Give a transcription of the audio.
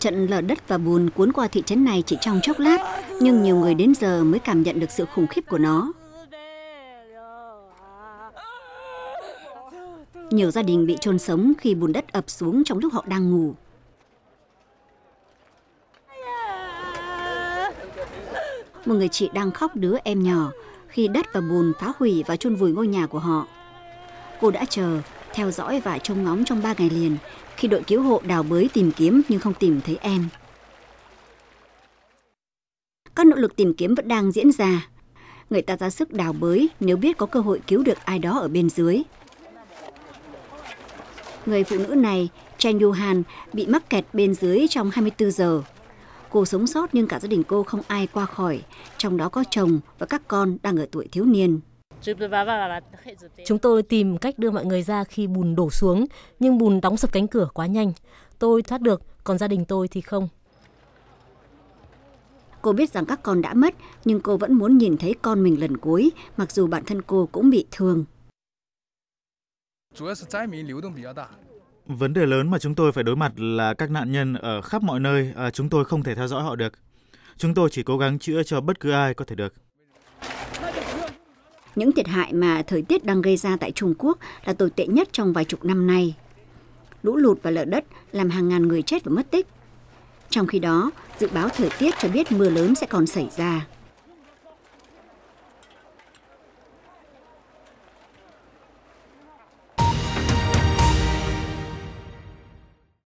Trận lở đất và bùn cuốn qua thị trấn này chỉ trong chốc lát, nhưng nhiều người đến giờ mới cảm nhận được sự khủng khiếp của nó. Nhiều gia đình bị chôn sống khi bùn đất ập xuống trong lúc họ đang ngủ. Một người chị đang khóc đứa em nhỏ khi đất và bùn phá hủy và chôn vùi ngôi nhà của họ. Cô đã chờ theo dõi và trông ngóng trong 3 ngày liền khi đội cứu hộ đào bới tìm kiếm nhưng không tìm thấy em. Các nỗ lực tìm kiếm vẫn đang diễn ra. Người ta ra sức đào bới nếu biết có cơ hội cứu được ai đó ở bên dưới. Người phụ nữ này, Chen Yuhan, bị mắc kẹt bên dưới trong 24 giờ. Cô sống sót nhưng cả gia đình cô không ai qua khỏi, trong đó có chồng và các con đang ở tuổi thiếu niên. Chúng tôi tìm cách đưa mọi người ra khi bùn đổ xuống, nhưng bùn đóng sập cánh cửa quá nhanh. Tôi thoát được, còn gia đình tôi thì không. Cô biết rằng các con đã mất, nhưng cô vẫn muốn nhìn thấy con mình lần cuối, mặc dù bản thân cô cũng bị thương. Vấn đề lớn mà chúng tôi phải đối mặt là các nạn nhân ở khắp mọi nơi, à, chúng tôi không thể theo dõi họ được. Chúng tôi chỉ cố gắng chữa cho bất cứ ai có thể được. Những thiệt hại mà thời tiết đang gây ra tại Trung Quốc là tồi tệ nhất trong vài chục năm nay. Lũ lụt và lở đất làm hàng ngàn người chết và mất tích. Trong khi đó, dự báo thời tiết cho biết mưa lớn sẽ còn xảy ra.